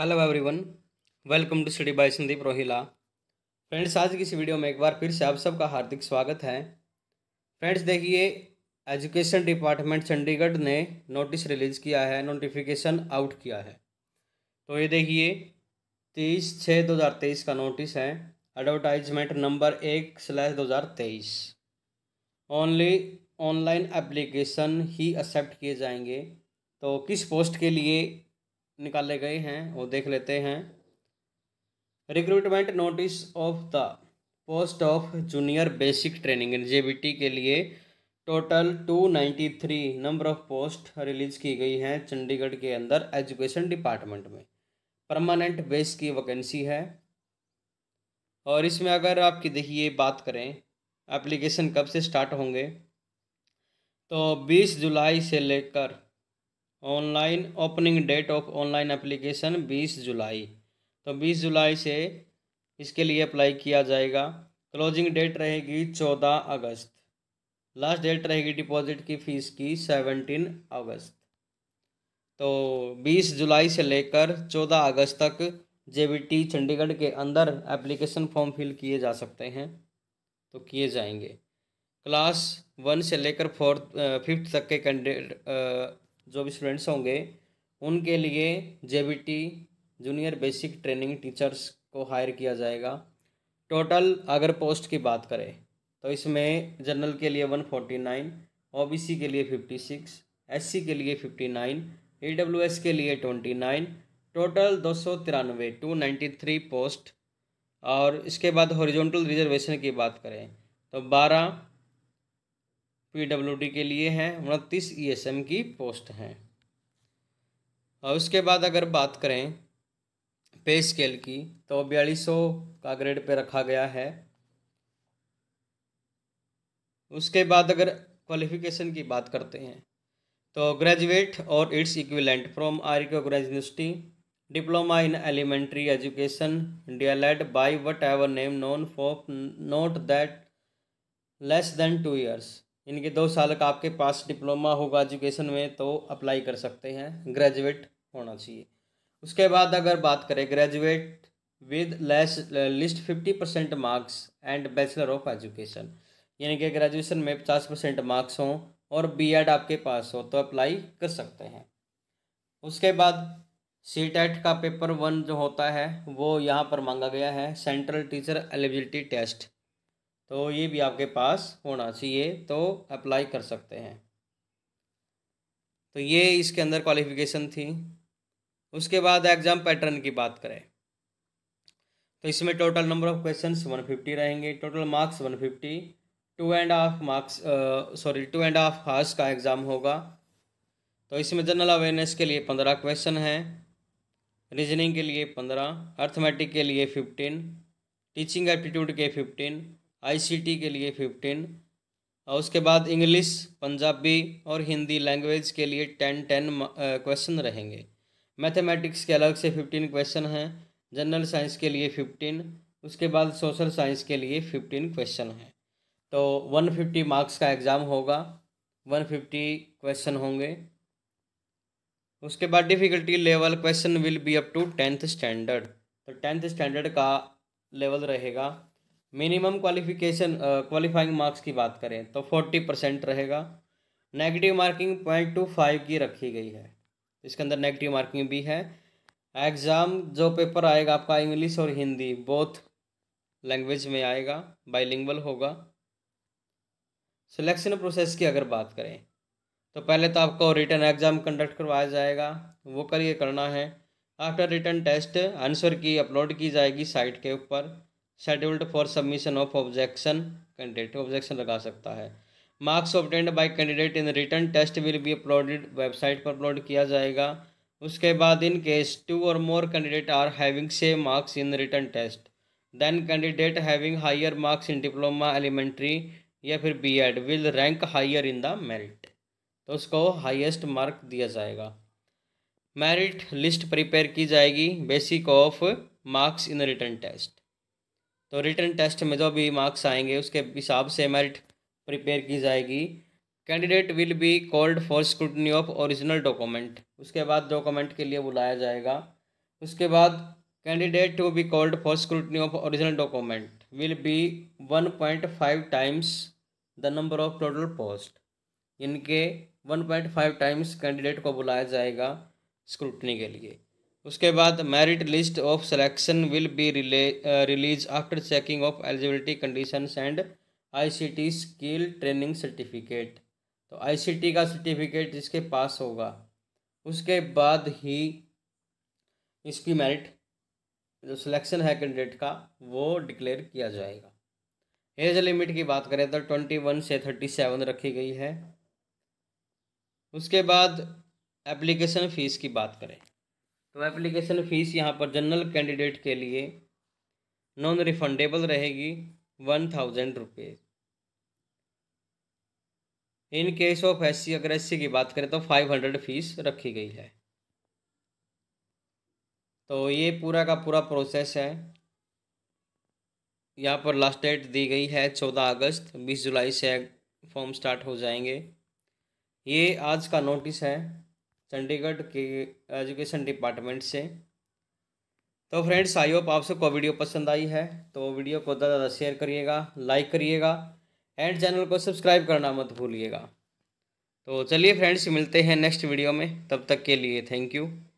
hello everyone welcome to study by Sandeep Rohila friends आज की इस वीडियो में एक बार फिर से आप सबका हार्दिक स्वागत है फ्रेंड्स देखिए एजुकेशन डिपार्टमेंट चंडीगढ़ ने नोटिस रिलीज़ किया है नोटिफिकेशन आउट किया है तो ये देखिए तेईस छः दो हज़ार तेईस का नोटिस है एडवर्टाइजमेंट नंबर एक स्लैश दो हज़ार तेईस ओनली ऑनलाइन एप्लीकेशन ही एक्सेप्ट किए जाएंगे तो किस पोस्ट के लिए निकाले गए हैं वो देख लेते हैं recruitment notice of the post of junior basic training एन के लिए total two ninety three number of post release की गई हैं चंडीगढ़ के अंदर एजुकेशन डिपार्टमेंट में परमानेंट बेस की वैकेंसी है और इसमें अगर आपकी देखिए बात करें एप्लीकेशन कब से स्टार्ट होंगे तो 20 जुलाई से लेकर online opening date of online application 20 जुलाई तो 20 जुलाई से इसके लिए अप्लाई किया जाएगा क्लोजिंग डेट रहेगी 14 अगस्त लास्ट डेट रहेगी डिपॉजिट की फ़ीस की 17 अगस्त तो 20 जुलाई से लेकर 14 अगस्त तक जे चंडीगढ़ के अंदर एप्लीकेशन फॉर्म फिल किए जा सकते हैं तो किए जाएंगे क्लास वन से लेकर फोर्थ फिफ्थ तक के कैंडिडेट जो भी स्टूडेंट्स होंगे उनके लिए J junior basic training teachers को हायर किया जाएगा टोटल अगर पोस्ट की बात करें तो इसमें जनरल के लिए वन फोर्टी नाइन ओ के लिए फिफ्टी सिक्स एस के लिए फिफ्टी नाइन एस के लिए ट्वेंटी नाइन टोटल दो सौ तिरानवे टू नाइन्टी थ्री पोस्ट और इसके बाद हॉरिजॉन्टल रिजर्वेशन की बात करें तो बारह पीडब्ल्यूडी के लिए हैं उनतीस ईएसएम e की पोस्ट हैं और उसके बाद अगर बात करें पे स्केल की तो बयालीस सौ का ग्रेड पे रखा गया है उसके बाद अगर क्वालिफिकेशन की बात करते हैं तो ग्रेजुएट और it's equivalent from a recognise university diploma in elementary education led by whatever name known for not that less than two years इनके दो साल का आपके पास डिप्लोमा होगा एजुकेशन में तो अप्लाई कर सकते हैं ग्रेजुएट होना चाहिए उसके बाद अगर बात करें graduate with less least fifty percent marks and bachelor of education यानी कि ग्रेजुएशन में पचास परसेंट मार्क्स हों और बीएड आपके पास हो तो अप्लाई कर सकते हैं उसके बाद सी टेट का पेपर वन जो होता है वो यहाँ पर मांगा गया है सेंट्रल टीचर एलिजिबिलिटी टेस्ट तो ये भी आपके पास होना चाहिए तो अप्लाई कर सकते हैं तो ये इसके अंदर क्वालिफिकेशन थी उसके बाद एग्ज़ाम पैटर्न की बात करें तो इसमें total number of questions fifty रहेंगे total marks one fifty two and half marks sorry two and half hours का एग्ज़ाम होगा तो इसमें जनरल अवेयरनेस के लिए पंद्रह क्वेश्चन हैं रीजनिंग के लिए पंद्रह अर्थमेटिक के लिए फिफ्टीन टीचिंग एप्टीट्यूड के फिफ्टीन आईसीटी के लिए फिफ्टीन और उसके बाद इंग्लिश पंजाबी और हिंदी लैंग्वेज के लिए टेन टेन क्वेश्चन रहेंगे मैथमेटिक्स के अलग से फिफ्टीन क्वेश्चन हैं जनरल साइंस के लिए फिफ्टीन उसके बाद सोशल साइंस के लिए फिफ्टीन क्वेश्चन हैं तो वन फिफ्टी मार्क्स का एग्ज़ाम होगा वन फिफ्टी क्वेश्चन होंगे उसके बाद difficulty level question will be up to tenth standard तो टेंथ स्टैंडर्ड का लेवल रहेगा मिनिमम क्वालिफिकेशन क्वालिफाइंग मार्क्स की बात करें तो फोर्टी परसेंट रहेगा negative marking point two five की रखी गई है इसके अंदर नेगेटिव मार्किंग भी है एग्ज़ाम जो पेपर आएगा आपका इंग्लिश और हिंदी बोथ लैंग्वेज में आएगा बाइलिंगल होगा सिलेक्शन प्रोसेस की अगर बात करें तो पहले तो आपको रिटर्न एग्ज़ाम कंडक्ट करवाया जाएगा वो करिए करना है after written test answer key upload की जाएगी साइट के ऊपर scheduled for submission of objection candidate objection लगा सकता है marks obtained by candidate in written test will be uploaded website पर अपलोड किया जाएगा उसके बाद इन केस टू और more candidate are having same marks in written test then candidate having higher marks in diploma elementary या फिर B Ed will rank higher in the merit तो उसको हाइएस्ट मार्क दिया जाएगा मेरिट लिस्ट प्रिपेयर की जाएगी basic of marks in written test तो written test में जो भी मार्क्स आएंगे उसके हिसाब से मेरिट प्रिपेयर की जाएगी candidate will be called for scrutiny of original document उसके बाद डॉक्यूमेंट के लिए बुलाया जाएगा उसके बाद candidate to be called for scrutiny of original document will be one point five times the number of total post इनके one point five times candidate को बुलाया जाएगा स्क्रूटनी के लिए उसके बाद merit list of selection will be release after checking of eligibility conditions and ICT skill training certificate तो ICT का सर्टिफिकेट जिसके पास होगा उसके बाद ही इसकी मेरिट जो सिलेक्शन है कैंडिडेट का वो डिक्लेयर किया जाएगा एज लिमिट की बात करें तो ट्वेंटी वन से थर्टी सेवन रखी गई है उसके बाद एप्लीकेशन फ़ीस की बात करें तो एप्लीकेशन फ़ीस यहाँ पर जनरल कैंडिडेट के लिए नॉन रिफंडेबल रहेगी one thousand rupees in case of S C अगर एस सी की बात करें तो फाइव हंड्रेड फीस रखी गई है तो ये पूरा का पूरा प्रोसेस है यहाँ पर लास्ट डेट दी गई है चौदह अगस्त बीस जुलाई से फॉर्म स्टार्ट हो जाएंगे ये आज का नोटिस है चंडीगढ़ के एजुकेशन डिपार्टमेंट से तो फ्रेंड्स आई होप आप सबको वीडियो पसंद आई है तो वीडियो को ज़्यादा ज़्यादा शेयर करिएगा लाइक करिएगा एंड चैनल को सब्सक्राइब करना मत भूलिएगा तो चलिए फ्रेंड्स मिलते हैं नेक्स्ट वीडियो में तब तक के लिए थैंक यू